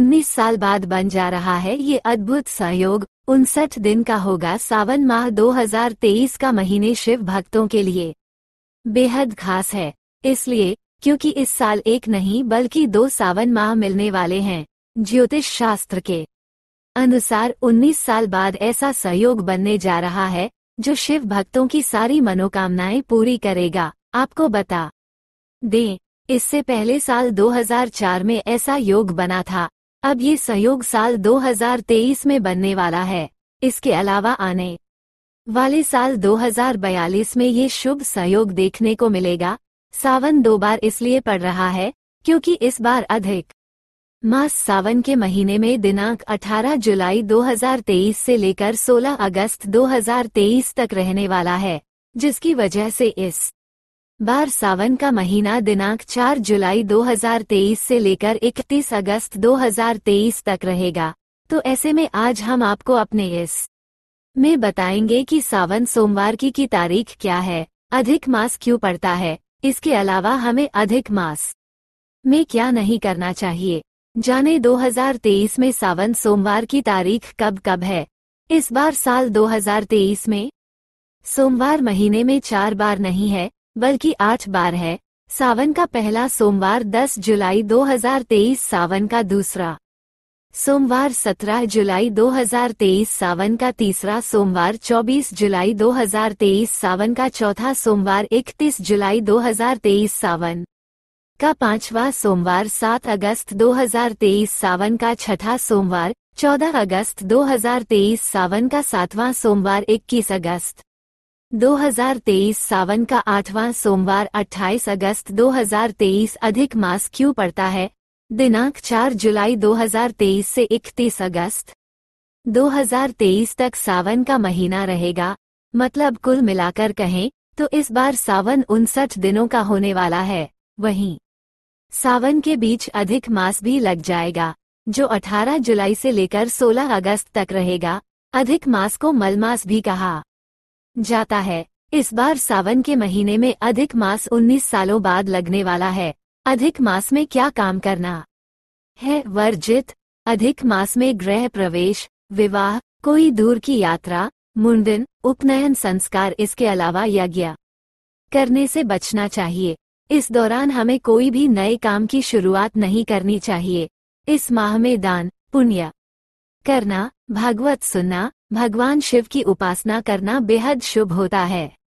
19 साल बाद बन जा रहा है ये अद्भुत सहयोग उनसठ दिन का होगा सावन माह 2023 का महीने शिव भक्तों के लिए बेहद खास है इसलिए क्योंकि इस साल एक नहीं बल्कि दो सावन माह मिलने वाले हैं ज्योतिष शास्त्र के अनुसार 19 साल बाद ऐसा सहयोग बनने जा रहा है जो शिव भक्तों की सारी मनोकामनाएं पूरी करेगा आपको बता दें इससे पहले साल 2004 में ऐसा योग बना था अब ये सहयोग साल 2023 में बनने वाला है इसके अलावा आने वाले साल 2042 में ये शुभ सहयोग देखने को मिलेगा सावन दो बार इसलिए पड़ रहा है क्योंकि इस बार अधिक मास सावन के महीने में दिनांक 18 जुलाई 2023 से लेकर 16 अगस्त 2023 तक रहने वाला है जिसकी वजह से इस बार सावन का महीना दिनांक 4 जुलाई 2023 से लेकर 31 अगस्त 2023 तक रहेगा तो ऐसे में आज हम आपको अपने इस में बताएंगे कि सावन सोमवार की की तारीख क्या है अधिक मास क्यों पड़ता है इसके अलावा हमें अधिक मास में क्या नहीं करना चाहिए जाने 2023 में सावन सोमवार की तारीख कब कब है इस बार साल 2023 में सोमवार महीने में चार बार नहीं है बल्कि आठ बार है सावन का पहला सोमवार 10 जुलाई 2023 सावन का दूसरा सोमवार 17 जुलाई 2023 सावन का तीसरा सोमवार 24 जुलाई 2023 सावन का चौथा सोमवार 31 जुलाई 2023 सावन का पांचवा सोमवार 7 अगस्त 2023 सावन का छठा सोमवार 14 अगस्त 2023 सावन का सातवां सोमवार 21 अगस्त 2023 सावन का आठवां सोमवार 28 अगस्त 2023 अधिक मास क्यों पड़ता है दिनांक 4 जुलाई 2023 से 31 अगस्त 2023 तक सावन का महीना रहेगा मतलब कुल मिलाकर कहें तो इस बार सावन उनसठ दिनों का होने वाला है वहीं सावन के बीच अधिक मास भी लग जाएगा जो 18 जुलाई से लेकर 16 अगस्त तक रहेगा अधिक मास को मलमास भी कहा जाता है इस बार सावन के महीने में अधिक मास 19 सालों बाद लगने वाला है अधिक मास में क्या काम करना है वर्जित अधिक मास में ग्रह प्रवेश विवाह कोई दूर की यात्रा मुंडन उपनयन संस्कार इसके अलावा यज्ञ करने से बचना चाहिए इस दौरान हमें कोई भी नए काम की शुरुआत नहीं करनी चाहिए इस माह में दान पुण्य करना भागवत सुनना भगवान शिव की उपासना करना बेहद शुभ होता है